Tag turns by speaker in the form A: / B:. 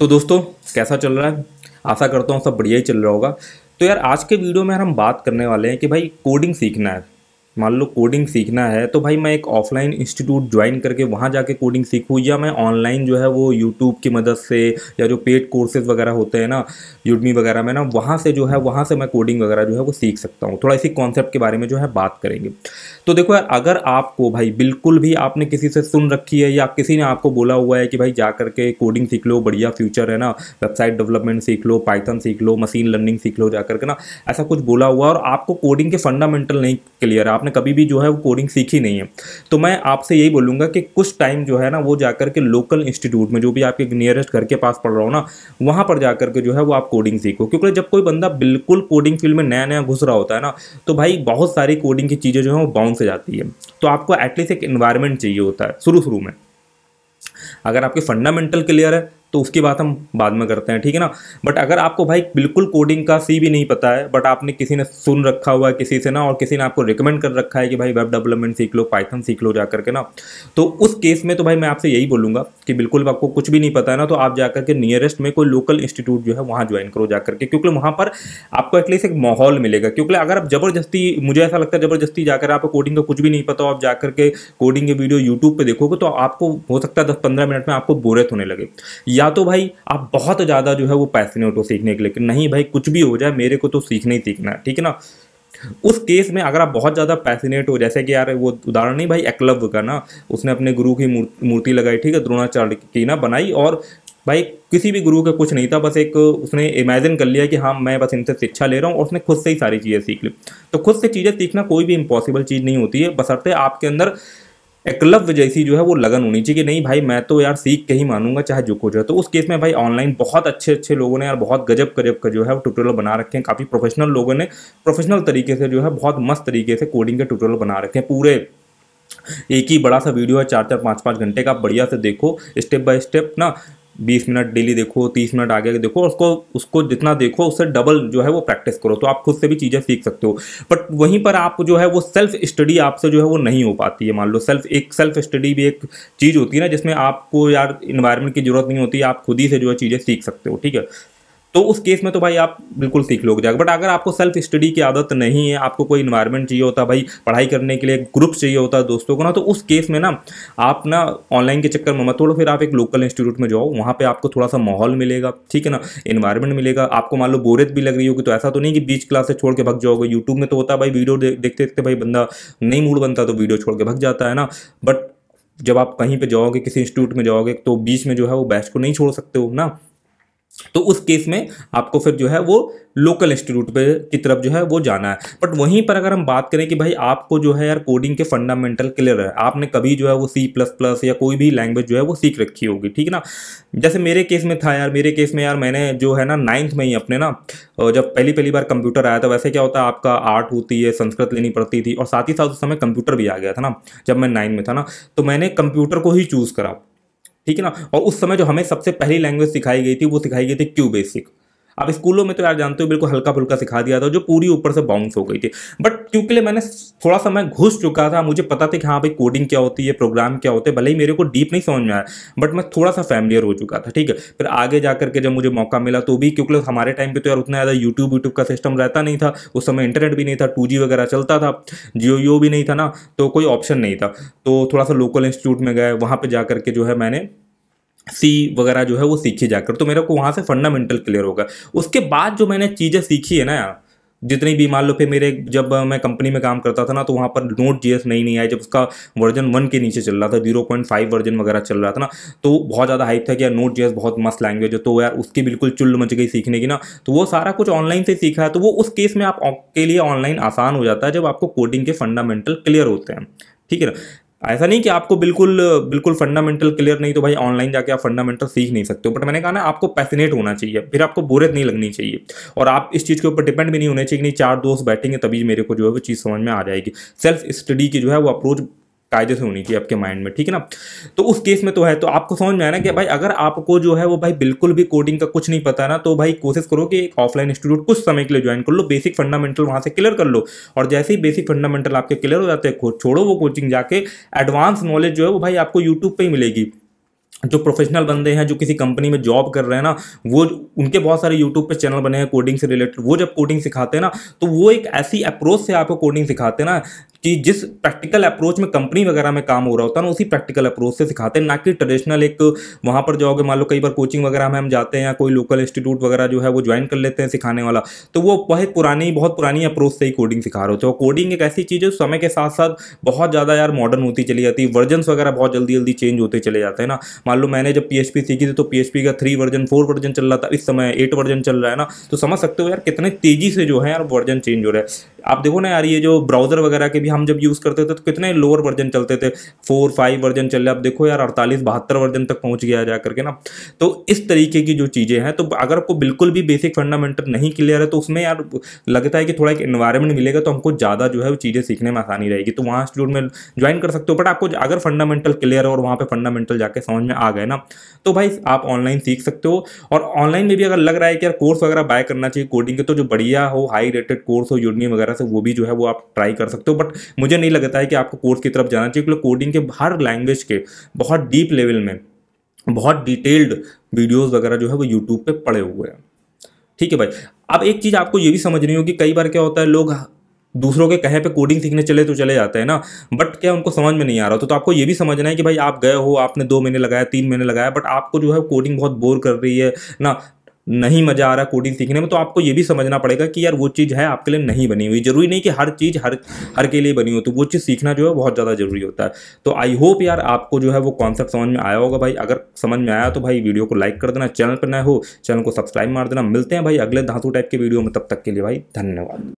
A: तो दोस्तों कैसा चल रहा है आशा करता हूँ सब बढ़िया ही चल रहा होगा तो यार आज के वीडियो में हम बात करने वाले हैं कि भाई कोडिंग सीखना है मान लो कोडिंग सीखना है तो भाई मैं एक ऑफलाइन इंस्टीट्यूट ज्वाइन करके वहाँ जाके कोडिंग सीखूँ या मैं ऑनलाइन जो है वो यूट्यूब की मदद से या जो पेड कोर्सेज वगैरह होते हैं ना यूडमी वगैरह में ना वहाँ से जो है वहाँ से मैं कोडिंग वगैरह जो है वो सीख सकता हूँ थोड़ा इसी कॉन्सेप्ट के बारे में जो है बात करेंगे तो देखो यार अगर आपको भाई बिल्कुल भी आपने किसी से सुन रखी है या किसी ने आपको बोला हुआ है कि भाई जा करके कोडिंग सीख लो बढ़िया फ्यूचर है ना वेबसाइट डेवलपमेंट सीख लो पाइथन सीख लो मशीन लर्निंग सीख लो जा करके ना ऐसा कुछ बोला हुआ और आपको कोडिंग के फंडामेंटल नहीं क्लियर है आप आपने कभी भी जो है वो कोडिंग सीखी नहीं है तो मैं आपसे यही बोलूँगा कि कुछ टाइम जो है ना वो जा के लोकल इंस्टीट्यूट में जो भी आपके नियरेस्ट घर के पास पढ़ रहा हो ना वहाँ पर जा के जो है वो आप कोडिंग सीखो क्योंकि जब कोई बंदा बिल्कुल कोडिंग फील्ड में नया नया घुस रहा होता है ना तो भाई बहुत सारी कोडिंग की चीज़ें जो है वो बाउंस जाती है तो आपको एटलीस्ट एक इन्वायरमेंट चाहिए होता है शुरू शुरू में अगर आपके फंडामेंटल क्लियर है तो उसकी बात हम बाद में करते हैं ठीक है ना बट अगर आपको भाई बिल्कुल कोडिंग का सी भी नहीं पता है बट आपने किसी ने सुन रखा हुआ है किसी से ना और किसी ने आपको रिकमेंड कर रखा है कि भाई वेब डेवलपमेंट सीख लो पाइथन सीख लो जा करके ना तो उस केस में तो भाई मैं आपसे यही बोलूँगा कि बिल्कुल आपको कुछ भी नहीं पता है ना तो आप जाकर के नियरेस्ट में कोई लोकल इंस्टीट्यूट जो है वहाँ ज्वाइन करो जा करके क्योंकि वहाँ पर आपको एटलीस्ट एक माहौल मिलेगा क्योंकि अगर आप जबरदस्ती मुझे ऐसा लगता है जबरदस्ती जाकर आपको कोडिंग का कुछ भी नहीं पता हो आप जाकर के कोडिंग के वीडियो यूट्यूब पर देखोगे तो आपको हो सकता है दस पंद्रह मिनट में आपको बोरेत होने लगे या या तो भाई आप बहुत ज़्यादा जो है वो पैसनेट हो सीखने के लिए नहीं भाई कुछ भी हो जाए मेरे को तो सीखना ही सीखना है ठीक है ना उस केस में अगर आप बहुत ज़्यादा पैसिनेट हो जैसे कि यार वो उदाहरण नहीं भाई एकलव्य का ना उसने अपने गुरु की मूर्ति लगाई ठीक है द्रोणाचार्य की ना बनाई और भाई किसी भी गुरु का कुछ नहीं था बस एक उसने इमेजिन कर लिया कि हाँ मैं बस इनसे शिक्षा ले रहा हूँ और उसने खुद से ही सारी चीज़ें सीख ली तो खुद से चीज़ें सीखना कोई भी इम्पॉसिबल चीज़ नहीं होती है बसरते आपके अंदर एकलव्य जैसी जो है वो लगन होनी चाहिए कि नहीं भाई मैं तो यार सीख के ही मानूंगा चाहे जो कुछ है तो उस केस में भाई ऑनलाइन बहुत अच्छे अच्छे लोगों ने यार बहुत गजब गजब का जो है वो ट्यूटोरियल बना रखे हैं काफ़ी प्रोफेशनल लोगों ने प्रोफेशनल तरीके से जो है बहुत मस्त तरीके से कोडिंग के ट्यूटोरियल बना रखे हैं पूरे एक ही बड़ा सा वीडियो है चार चार पाँच पाँच घंटे का बढ़िया से देखो स्टेप बाय स्टेप ना बीस मिनट डेली देखो तीस मिनट आगे देखो उसको उसको जितना देखो उससे डबल जो है वो प्रैक्टिस करो तो आप खुद से भी चीज़ें सीख सकते हो बट वहीं पर आप जो है वो सेल्फ स्टडी आपसे जो है वो नहीं हो पाती है मान लो सेल्फ एक सेल्फ स्टडी भी एक चीज़ होती है ना जिसमें आपको यार इन्वायरमेंट की जरूरत नहीं होती आप खुद ही से जो है चीज़ें सीख सकते हो ठीक है तो उस केस में तो भाई आप बिल्कुल सीख लोग जाएगा बट अगर आपको सेल्फ स्टडी की आदत नहीं है आपको कोई इन्वायरमेंट चाहिए होता भाई पढ़ाई करने के लिए ग्रुप चाहिए होता दोस्तों को ना तो उस केस में ना आप ना ऑनलाइन के चक्कर में मत थोड़ा फिर आप एक लोकल इंस्टीट्यूट में जाओ वहाँ पर आपको थोड़ा सा माहौल मिलेगा ठीक है ना इन्वायरमेंट मिलेगा आपको मान लो बोरियत भी लग रही होगी तो ऐसा तो नहीं कि बीच क्लास से छोड़ के भग जाओगे यूट्यूब में तो होता भाई वीडियो देखते देखते भाई बंदा नहीं मूड बनता तो वीडियो छोड़ के भग जाता है ना बट जब आप कहीं पे जाओगे किसी इंस्टीट्यूट में जाओगे तो बीच में जो है वो बैच को नहीं छोड़ सकते हो ना तो उस केस में आपको फिर जो है वो लोकल इंस्टीट्यूट पे की तरफ जो है वो जाना है बट वहीं पर अगर हम बात करें कि भाई आपको जो है यार कोडिंग के फंडामेंटल क्लियर है आपने कभी जो है वो सी प्लस प्लस या कोई भी लैंग्वेज जो है वो सीख रखी होगी ठीक ना जैसे मेरे केस में था यार मेरे केस में यार मैंने जो है ना नाइन्थ में ही अपने ना जब पहली पहली बार कंप्यूटर आया था वैसे क्या होता है आपका आर्ट होती है संस्कृत लेनी पड़ती थी और साथ ही साथ उस समय कंप्यूटर भी आ गया था ना जब मैं नाइन में था ना तो मैंने कंप्यूटर को ही चूज़ करा ठीक है ना और उस समय जो हमें सबसे पहली लैंग्वेज सिखाई गई थी वो सिखाई गई थी क्यू बेसिक अब स्कूलों में तो यार जानते हो बिल्कुल हल्का फुल्का सिखा दिया था जो पूरी ऊपर से बाउंस हो गई थी बट क्योंकि मैंने थोड़ा सा मैं घुस चुका था मुझे पता था कि हाँ भाई कोडिंग क्या होती है प्रोग्राम क्या होते हैं भले ही मेरे को डीप नहीं समझ में आया बट मैं थोड़ा सा फैमिलियर हो चुका था ठीक है फिर आगे जा करके जब मुझे मौका मिला तो भी क्योंकि हमारे टाइम पर तो यार उतना ज़्यादा यूट्यूब यूट्यूब का सिस्टम रहता नहीं था उस समय इंटरनेट भी नहीं था टू वगैरह चलता था जियो यो भी नहीं था ना तो कोई ऑप्शन नहीं था तो थोड़ा सा लोकल इंस्टीट्यूट में गए वहाँ पर जा करके जो है मैंने सी वगैरह जो है वो सीखी जाकर तो मेरे को वहाँ से फंडामेंटल क्लियर होगा उसके बाद जो मैंने चीज़ें सीखी है ना यार जितनी भी मान लो फिर मेरे जब मैं कंपनी में काम करता था ना तो वहाँ पर नोट जी नहीं नहीं आया जब उसका वर्जन वन के नीचे चल रहा था जीरो पॉइंट फाइव वर्जन वगैरह चल रहा था ना तो बहुत ज़्यादा हाइप था कि यार नोट जी बहुत मस्त लैंग्वेज है तो यार उसकी बिल्कुल चुल्ल मच गई सीखने की ना तो वो सारा कुछ ऑनलाइन से सीखा है तो वो उस केस में आप के लिए ऑनलाइन आसान हो जाता है जब आपको कोडिंग के फंडामेंटल क्लियर होते हैं ठीक है ना ऐसा नहीं कि आपको बिल्कुल बिल्कुल फंडामेंटल क्लियर नहीं तो भाई ऑनलाइन जाके आप फंडामेंटल सीख नहीं सकते हो बट मैंने कहा ना आपको पैसिनेट होना चाहिए फिर आपको बोरियत नहीं लगनी चाहिए और आप इस चीज़ के ऊपर डिपेंड भी नहीं होने चाहिए कि नहीं चार दोस्त बैठेंगे तभी मेरे को जो है वो चीज़ समझ में आ जाएगी सेल्फ स्टडी की जो है वो अप्रोच कायदे से होनी चाहिए आपके माइंड में ठीक है ना तो उस केस में तो है तो आपको समझ में आना कि भाई अगर आपको जो है वो भाई बिल्कुल भी कोडिंग का कुछ नहीं पता ना तो भाई कोशिश करो कि एक ऑफलाइन इंस्टीट्यूट कुछ समय के लिए ज्वाइन कर लो बेसिक फंडामेंटल वहाँ से क्लियर कर लो और जैसे ही बेसिक फंडामेंटल आपके क्लियर हो जाते हैं छोड़ो वो कोचिंग जाके एडवांस नॉलेज जो है वो भाई आपको यूट्यूब पर ही मिलेगी जो प्रोफेशनल बंदे हैं जो किसी कंपनी में जॉब कर रहे हैं ना वो उनके बहुत सारे यूट्यूब पे चैनल बने हैं कोडिंग से रिलेटेड वो जब कोडिंग सिखाते हैं ना तो वो एक ऐसी अप्रोच से आपको कोडिंग सिखाते हैं ना कि जिस प्रैक्टिकल अप्रोच में कंपनी वगैरह में काम हो रहा होता है ना उसी प्रैक्टिकल अप्रोच से सिखाते हैं ना कि ट्रेडिशनल एक वहाँ पर जाओगे मान लो कई बार कोचिंग वगैरह में हम जाते हैं या कोई लोकल इंस्टीट्यूट वगैरह जो है वो ज्वाइन कर लेते हैं सिखाने वाला तो वो बहुत पुरानी बहुत पुरानी अप्रोच से ही कोडिंग सिखा रहे होते हैं कोडिंग एक ऐसी चीज़ है समय के साथ साथ बहुत ज़्यादा यार मॉडर्न होती चली जाती है वर्जन वगैरह बहुत जल्दी जल्दी चेंज होते चले जाते हैं ना मान लो मैंने जब पी सीखी थी तो पी का थ्री वर्जन फोर वर्जन चल रहा था इस समय एट वर्जन चल रहा है ना तो समझ सकते हो यार कितने तेज़ी से जो है यार वर्जन चेंज हो रहा है आप देखो ना यार ये जो ब्राउज़र वगैरह के भी हम जब यूज़ करते थे तो कितने लोअर वर्जन चलते थे फोर फाइव वर्जन चल रहे आप देखो यार अड़तालीस बहत्तर वर्जन तक पहुँच गया जा करके ना तो इस तरीके की जो चीज़ें हैं तो अगर आपको बिल्कुल भी बेसिक फंडामेंटल नहीं क्लियर है तो उसमें यार लगता है कि थोड़ा एक इन्वायरमेंट मिलेगा तो हमको ज़्यादा जो है वो चीज़ें सीखने में आसानी रहेगी तो वहाँ इंस्टीट्यूट में ज्वाइन कर सकते हो बट आपको अगर फंडामेंटल क्लियर है और वहाँ पर फंडामेंटल जाके समझ में आ गए ना तो भाई आप ऑनलाइन सीख सकते हो और ऑनलाइन में भी अगर लग रहा है कि यार कोर्स वगैरह बाय करना चाहिए कोडिंग के तो जो बढ़िया हो हाई रेटेड कोर्स हो यूडमी वगैरह वगैरह से वो भी जो है वो आप ट्राई कर सकते हो बट मुझे नहीं लगता है कि आपको कोर्स की तरफ जाना चाहिए क्योंकि कोडिंग के हर लैंग्वेज के बहुत डीप लेवल में बहुत डिटेल्ड वीडियोज़ वगैरह जो है वो यूट्यूब पर पड़े हुए हैं ठीक है भाई अब एक चीज़ आपको ये भी समझनी होगी कई बार क्या होता है लोग दूसरों के कहे पे कोडिंग सीखने चले तो चले जाते हैं ना बट क्या उनको समझ में नहीं आ रहा तो, तो आपको ये भी समझना है कि भाई आप गए हो आपने दो महीने लगाया तीन महीने लगाया बट आपको जो है कोडिंग बहुत बोर कर रही है ना नहीं मज़ा आ रहा कोडिंग सीखने में तो आपको ये भी समझना पड़ेगा कि यार वो चीज़ है आपके लिए नहीं बनी हुई ज़रूरी नहीं कि हर चीज़ हर हर के लिए बनी हो तो वो चीज़ सीखना जो है बहुत ज़्यादा ज़रूरी होता है तो आई होप यार आपको जो है वो कॉन्सेप्ट समझ में आया होगा भाई अगर समझ में आया तो भाई वीडियो को लाइक कर देना चैनल पर न हो चैनल को सब्सक्राइब मार देना मिलते हैं भाई अगले धांसू टाइप के वीडियो में तब तक के लिए भाई धन्यवाद